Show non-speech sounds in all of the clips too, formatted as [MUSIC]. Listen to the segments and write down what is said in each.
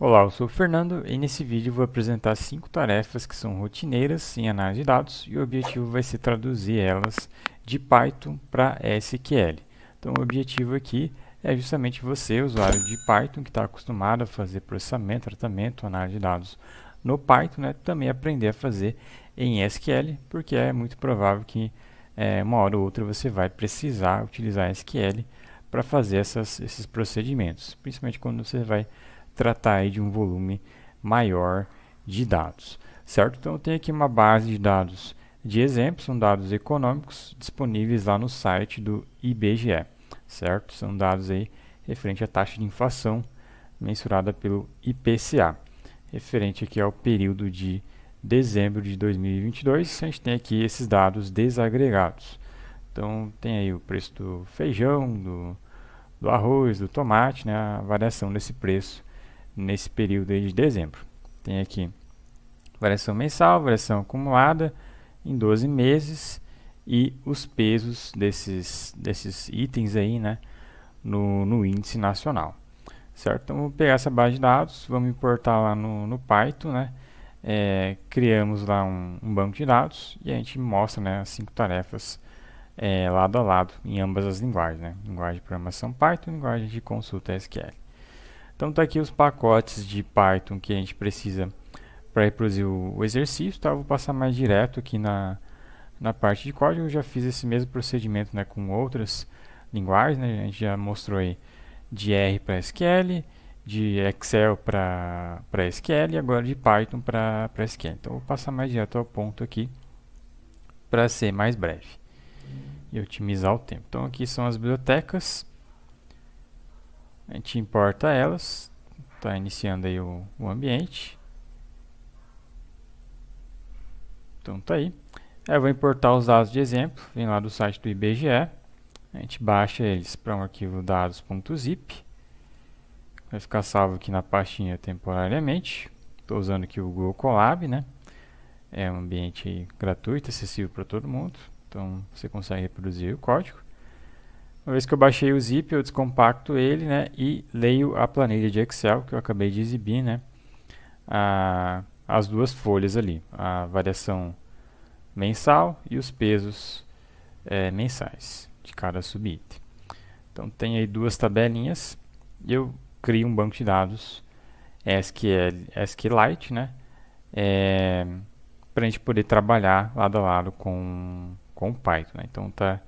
Olá, eu sou o Fernando e nesse vídeo vou apresentar 5 tarefas que são rotineiras em análise de dados e o objetivo vai ser traduzir elas de Python para SQL. Então o objetivo aqui é justamente você, usuário de Python, que está acostumado a fazer processamento, tratamento, análise de dados no Python, né, também aprender a fazer em SQL, porque é muito provável que é, uma hora ou outra você vai precisar utilizar SQL para fazer essas, esses procedimentos, principalmente quando você vai tratar de um volume maior de dados, certo? Então, tem aqui uma base de dados de exemplos, são dados econômicos disponíveis lá no site do IBGE, certo? São dados aí referente à taxa de inflação mensurada pelo IPCA, referente aqui ao período de dezembro de 2022, a gente tem aqui esses dados desagregados. Então, tem aí o preço do feijão, do do arroz, do tomate, né, a variação desse preço nesse período de dezembro. Tem aqui variação mensal, variação acumulada em 12 meses e os pesos desses, desses itens aí, né, no, no índice nacional. Certo? Então, vamos pegar essa base de dados, vamos importar lá no, no Python, né, é, criamos lá um, um, banco de dados e a gente mostra né, as cinco tarefas é, lado a lado em ambas as linguagens, né? linguagem de programação Python e linguagem de consulta SQL. Então está aqui os pacotes de Python que a gente precisa para reproduzir o, o exercício, tá? Eu vou passar mais direto aqui na, na parte de código, eu já fiz esse mesmo procedimento né, com outras linguagens, né? a gente já mostrou aí de R para SQL, de Excel para SQL e agora de Python para SQL. Então vou passar mais direto ao ponto aqui para ser mais breve e otimizar o tempo. Então aqui são as bibliotecas. A gente importa elas. Está iniciando aí o, o ambiente. Então tá aí. Eu vou importar os dados de exemplo, vem lá do site do IBGE. A gente baixa eles para um arquivo dados.zip. Vai ficar salvo aqui na pastinha temporariamente. Estou usando aqui o Google Colab, né? É um ambiente gratuito, acessível para todo mundo. Então você consegue reproduzir o código. Uma vez que eu baixei o zip, eu descompacto ele né, e leio a planilha de Excel que eu acabei de exibir, né, a, as duas folhas ali, a variação mensal e os pesos é, mensais de cada subitem. Então tem aí duas tabelinhas e eu crio um banco de dados SQL, SQLite, né, é, para a gente poder trabalhar lado a lado com com Python. Né? Então tá,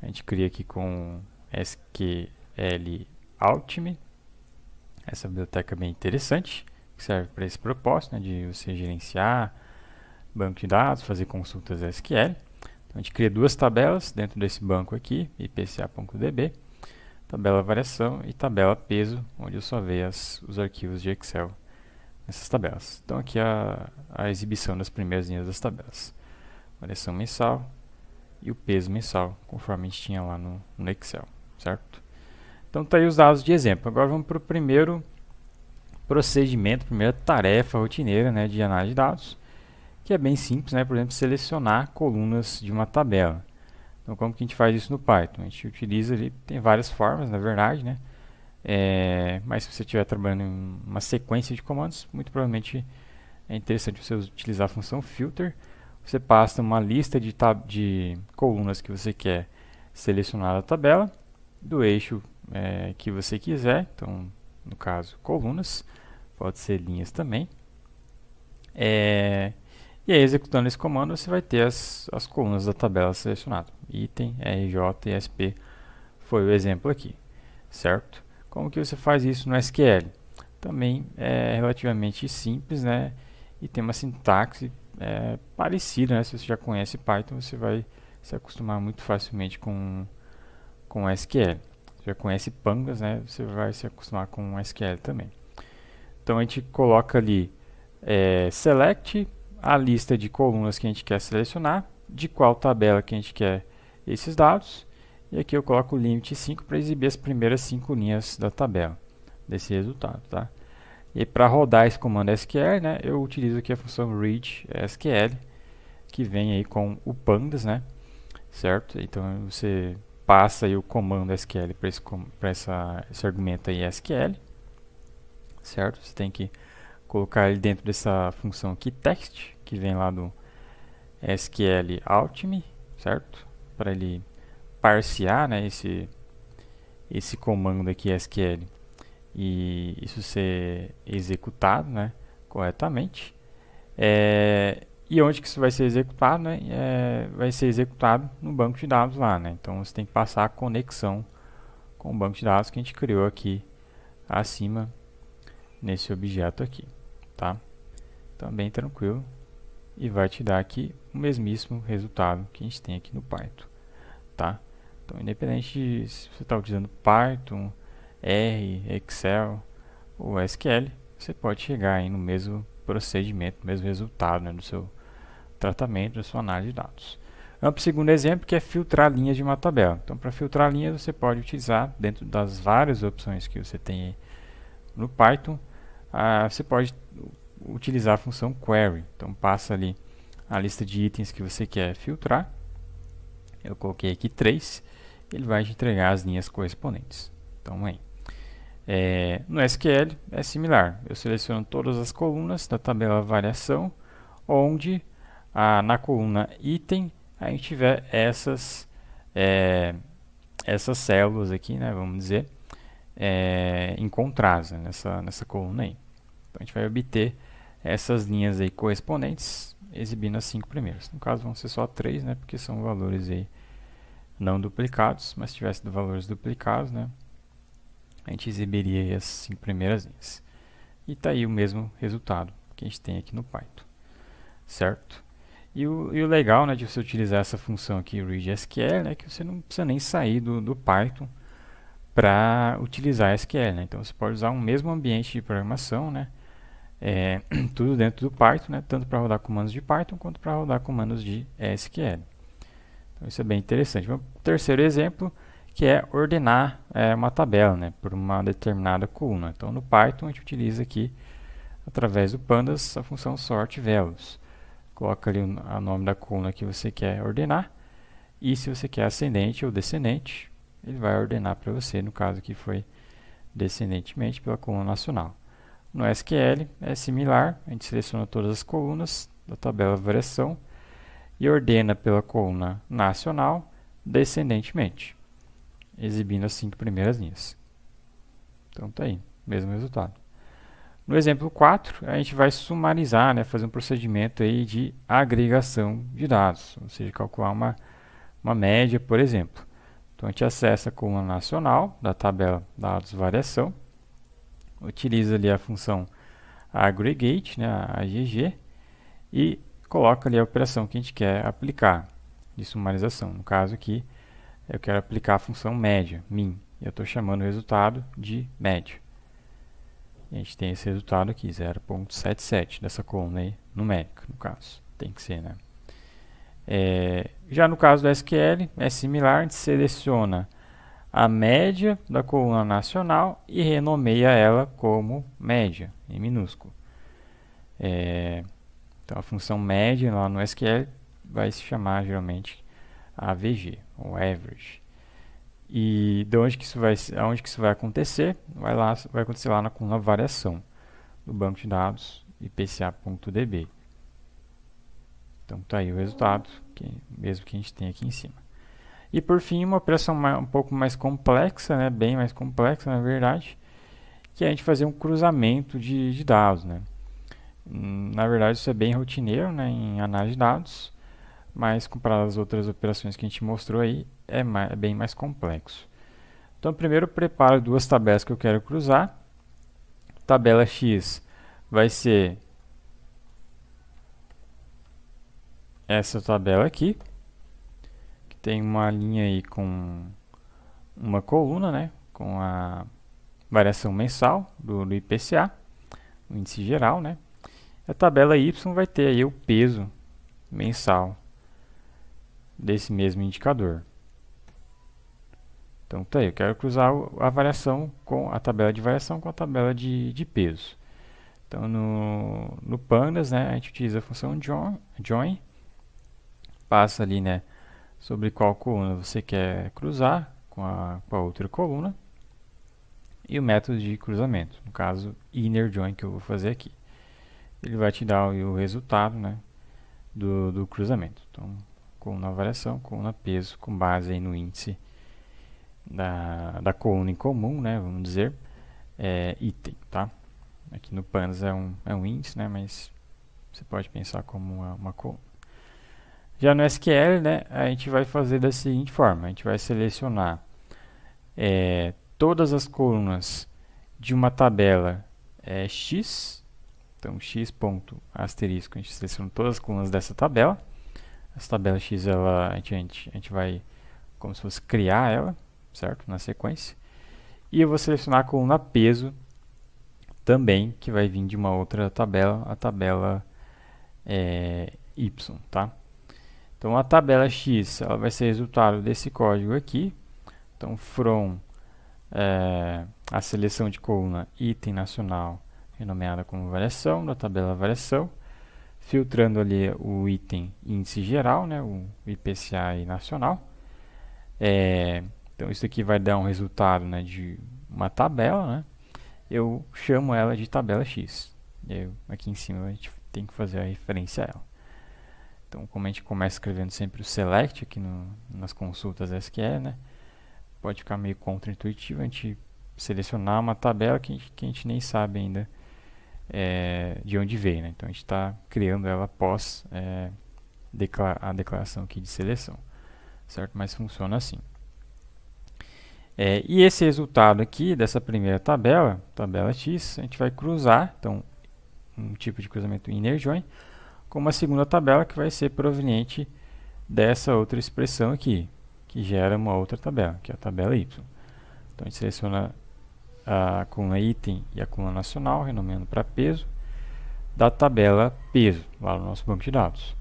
a gente cria aqui com SQL Ultimate, essa biblioteca é bem interessante, que serve para esse propósito né, de você gerenciar banco de dados, fazer consultas SQL. Então a gente cria duas tabelas dentro desse banco aqui, ipca.db, tabela variação e tabela peso, onde eu só vejo as, os arquivos de Excel nessas tabelas. Então aqui a, a exibição das primeiras linhas das tabelas variação mensal e o peso mensal, conforme a gente tinha lá no, no Excel, certo? Então tá aí os dados de exemplo. Agora vamos para o primeiro procedimento, primeira tarefa rotineira né, de análise de dados, que é bem simples, né? por exemplo, selecionar colunas de uma tabela. Então como que a gente faz isso no Python? A gente utiliza ali, tem várias formas na verdade, né? É, mas se você estiver trabalhando em uma sequência de comandos, muito provavelmente é interessante você utilizar a função filter, você passa uma lista de, de colunas que você quer selecionar da tabela, do eixo é, que você quiser, então, no caso, colunas, pode ser linhas também. É, e aí, executando esse comando, você vai ter as, as colunas da tabela selecionadas. Item, RJ e SP foi o exemplo aqui, certo? Como que você faz isso no SQL? Também é relativamente simples, né? E tem uma sintaxe é parecida, né? Se você já conhece Python, você vai se acostumar muito facilmente com, com SQL. Você já conhece Pandas, né? Você vai se acostumar com SQL também. Então a gente coloca ali é, select a lista de colunas que a gente quer selecionar, de qual tabela que a gente quer esses dados. E aqui eu coloco o limite 5 para exibir as primeiras 5 linhas da tabela desse resultado, tá? E para rodar esse comando SQL, né, eu utilizo aqui a função read SQL, que vem aí com o pandas, né? Certo? Então você passa aí o comando SQL para esse, essa, esse argumento aí SQL, certo? Você tem que colocar ele dentro dessa função aqui text, que vem lá do SQL Altme, certo? Para ele parsear, né, esse esse comando aqui SQL e isso ser executado né, corretamente. É, e onde que isso vai ser executado? Né? É, vai ser executado no banco de dados lá. Né? Então você tem que passar a conexão com o banco de dados que a gente criou aqui acima nesse objeto aqui. Tá? Então é bem tranquilo e vai te dar aqui o mesmíssimo resultado que a gente tem aqui no Python. Tá? Então independente de se você está utilizando Python, R, Excel ou SQL, você pode chegar no mesmo procedimento, no mesmo resultado né, do seu tratamento, da sua análise de dados. Vamos para o segundo exemplo, que é filtrar linhas de uma tabela. Então, para filtrar linhas, você pode utilizar, dentro das várias opções que você tem no Python, você pode utilizar a função query. Então, passa ali a lista de itens que você quer filtrar. Eu coloquei aqui 3. Ele vai te entregar as linhas correspondentes. Então, aí. É, no SQL é similar, eu seleciono todas as colunas da tabela variação, onde a, na coluna item a gente tiver essas, é, essas células aqui, né, vamos dizer, é, encontradas nessa, nessa coluna aí. Então a gente vai obter essas linhas aí correspondentes, exibindo as cinco primeiras. No caso vão ser só três, né, porque são valores aí não duplicados, mas se tivesse valores duplicados, né, a gente exibiria as cinco primeiras linhas. E está aí o mesmo resultado que a gente tem aqui no Python, certo? E o, e o legal né, de você utilizar essa função aqui, readSQL, é né, que você não precisa nem sair do, do Python para utilizar SQL. Né? Então você pode usar o um mesmo ambiente de programação, né? É, [CLEARS THROAT] tudo dentro do Python, né? tanto para rodar comandos de Python quanto para rodar comandos de SQL. Então isso é bem interessante. Meu terceiro exemplo que é ordenar é, uma tabela né, por uma determinada coluna. Então, no Python, a gente utiliza aqui, através do pandas, a função sort values. Coloca ali o nome da coluna que você quer ordenar, e se você quer ascendente ou descendente, ele vai ordenar para você, no caso aqui foi descendentemente pela coluna nacional. No SQL é similar, a gente seleciona todas as colunas da tabela variação e ordena pela coluna nacional descendentemente exibindo as cinco primeiras linhas. Então tá aí, mesmo resultado. No exemplo 4, a gente vai sumarizar, né, fazer um procedimento aí de agregação de dados, ou seja, calcular uma, uma média, por exemplo. Então a gente acessa a coluna nacional da tabela dados variação, utiliza ali a função aggregate, né, AGG, e coloca ali a operação que a gente quer aplicar de sumarização, no caso aqui eu quero aplicar a função média, min. Eu estou chamando o resultado de média. E a gente tem esse resultado aqui, 0.77, dessa coluna aí, numérica, no caso. Tem que ser, né? É, já no caso do SQL, é similar, a gente seleciona a média da coluna nacional e renomeia ela como média, em minúsculo. É, então a função média lá no SQL vai se chamar geralmente AVG, ou Average. E de onde que isso vai, aonde que isso vai acontecer? Vai, lá, vai acontecer lá na coluna variação do banco de dados ipca.db. Então está aí o resultado, que, mesmo que a gente tem aqui em cima. E por fim, uma operação mais, um pouco mais complexa, né? bem mais complexa na verdade, que é a gente fazer um cruzamento de, de dados. Né? Hum, na verdade, isso é bem rotineiro né? em análise de dados mas comparado às outras operações que a gente mostrou aí, é, mais, é bem mais complexo. Então, primeiro preparo duas tabelas que eu quero cruzar. Tabela X vai ser essa tabela aqui, que tem uma linha aí com uma coluna, né, com a variação mensal do, do IPCA, o índice geral, né. A tabela Y vai ter aí o peso mensal desse mesmo indicador. Então tá aí, eu quero cruzar a variação com a tabela de variação com a tabela de, de peso. Então no, no pandas né, a gente utiliza a função join, passa ali né, sobre qual coluna você quer cruzar com a, com a outra coluna e o método de cruzamento, no caso inner join que eu vou fazer aqui. Ele vai te dar o, resultado né, do, do cruzamento. Então coluna variação, coluna peso, com base no índice da, da coluna em comum, né, vamos dizer, é, item, tá? Aqui no PANS é um, é um índice, né, mas você pode pensar como uma, uma coluna. Já no SQL, né, a gente vai fazer da seguinte forma, a gente vai selecionar é, todas as colunas de uma tabela é, x, então x ponto asterisco, a gente seleciona todas as colunas dessa tabela, essa tabela X ela, a, gente, a gente vai como se fosse criar ela, certo? Na sequência. E eu vou selecionar a coluna peso também, que vai vir de uma outra tabela, a tabela é, Y, tá? Então a tabela X ela vai ser resultado desse código aqui. Então from é, a seleção de coluna item nacional, renomeada como variação, da tabela variação filtrando ali o item índice geral, né, o IPCA nacional. É, então isso aqui vai dar um resultado né, de uma tabela, né? eu chamo ela de tabela X. Eu, aqui em cima a gente tem que fazer a referência a ela. Então como a gente começa escrevendo sempre o select aqui no, nas consultas SQL, né, pode ficar meio contra-intuitivo a gente selecionar uma tabela que, que a gente nem sabe ainda é, de onde veio. Né? Então a gente está criando ela após é, a declaração aqui de seleção, certo? Mas funciona assim. É, e esse resultado aqui dessa primeira tabela, tabela X, a gente vai cruzar, então um tipo de cruzamento inner join, com uma segunda tabela que vai ser proveniente dessa outra expressão aqui, que gera uma outra tabela, que é a tabela Y. Então a gente seleciona a coluna item e a coluna nacional, renomeando para peso, da tabela peso, lá no nosso banco de dados,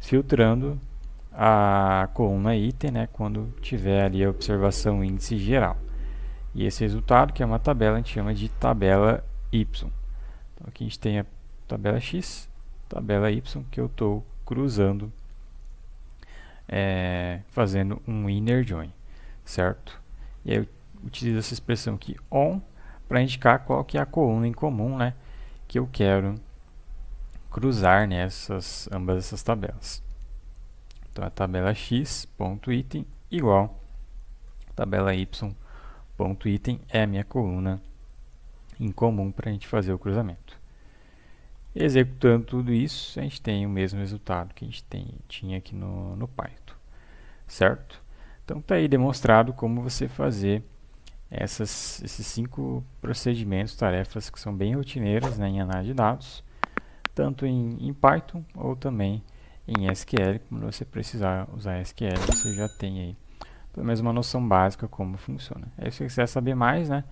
filtrando a coluna item né, quando tiver ali a observação índice geral. E esse resultado, que é uma tabela, a gente chama de tabela Y. Então, aqui a gente tem a tabela X, tabela Y, que eu estou cruzando, é, fazendo um inner join, certo? E aí eu utilizo essa expressão aqui on para indicar qual que é a coluna em comum né, que eu quero cruzar nessas né, ambas essas tabelas. Então a tabela x.item igual a tabela y.item é a minha coluna em comum para a gente fazer o cruzamento. Executando tudo isso, a gente tem o mesmo resultado que a gente tem, tinha aqui no, no Python, certo? Então está aí demonstrado como você fazer essas, esses cinco procedimentos, tarefas que são bem rotineiras né, em análise de dados, tanto em, em Python ou também em SQL, quando você precisar usar SQL, você já tem aí pelo menos uma noção básica como funciona. Aí se você quiser saber mais, né,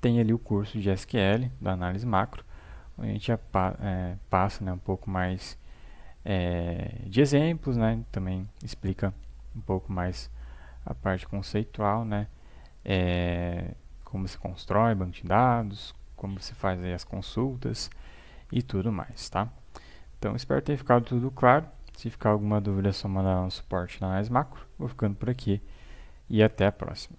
tem ali o curso de SQL, da análise macro, onde a gente pa é, passa né, um pouco mais é, de exemplos, né, também explica um pouco mais a parte conceitual, né, é, como se constrói banco de dados, como você faz as consultas e tudo mais, tá? Então, espero ter ficado tudo claro. Se ficar alguma dúvida, é só mandar um suporte na mais macro. Vou ficando por aqui e até a próxima.